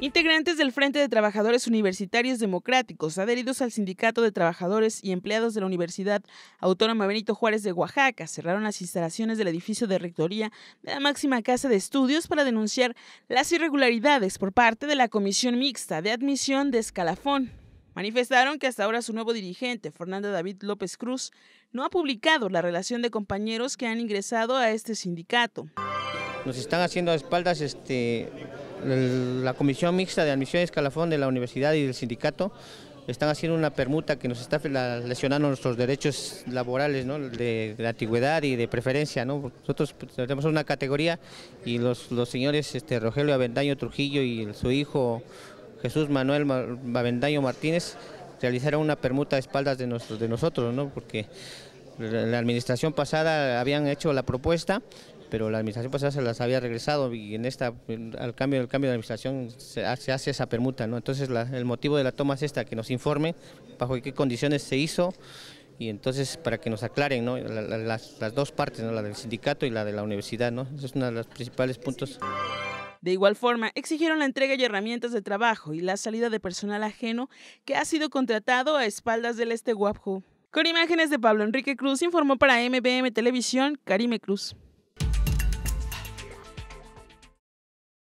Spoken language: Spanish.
Integrantes del Frente de Trabajadores Universitarios Democráticos, adheridos al Sindicato de Trabajadores y Empleados de la Universidad Autónoma Benito Juárez de Oaxaca, cerraron las instalaciones del edificio de rectoría de la máxima casa de estudios para denunciar las irregularidades por parte de la Comisión Mixta de Admisión de Escalafón. Manifestaron que hasta ahora su nuevo dirigente, Fernando David López Cruz, no ha publicado la relación de compañeros que han ingresado a este sindicato. Nos están haciendo a espaldas este la Comisión Mixta de Admisión y Escalafón de la Universidad y del Sindicato están haciendo una permuta que nos está lesionando nuestros derechos laborales, de, antigüedad y de preferencia. Nosotros pues, tenemos una categoría y los, señores este, Rogelio Avendaño Trujillo y su hijo Jesús Manuel Avendaño Martínez realizaron una permuta a espaldas de, nosotros, ¿no? porque la administración pasada habían hecho la propuesta, pero la administración pasada se las había regresado y en esta, al cambio del cambio de administración se hace, esa permuta, ¿no? Entonces el motivo de la toma es esta, que nos informe bajo qué condiciones se hizo y entonces para que nos aclaren las, dos partes, ¿no? la del sindicato y la de la universidad, ¿no? Ese es uno de los principales puntos. De igual forma, exigieron la entrega y herramientas de trabajo y la salida de personal ajeno que ha sido contratado a espaldas del este Wapjo. Con imágenes de Pablo Enrique Cruz informó para MBM Televisión Karime Cruz.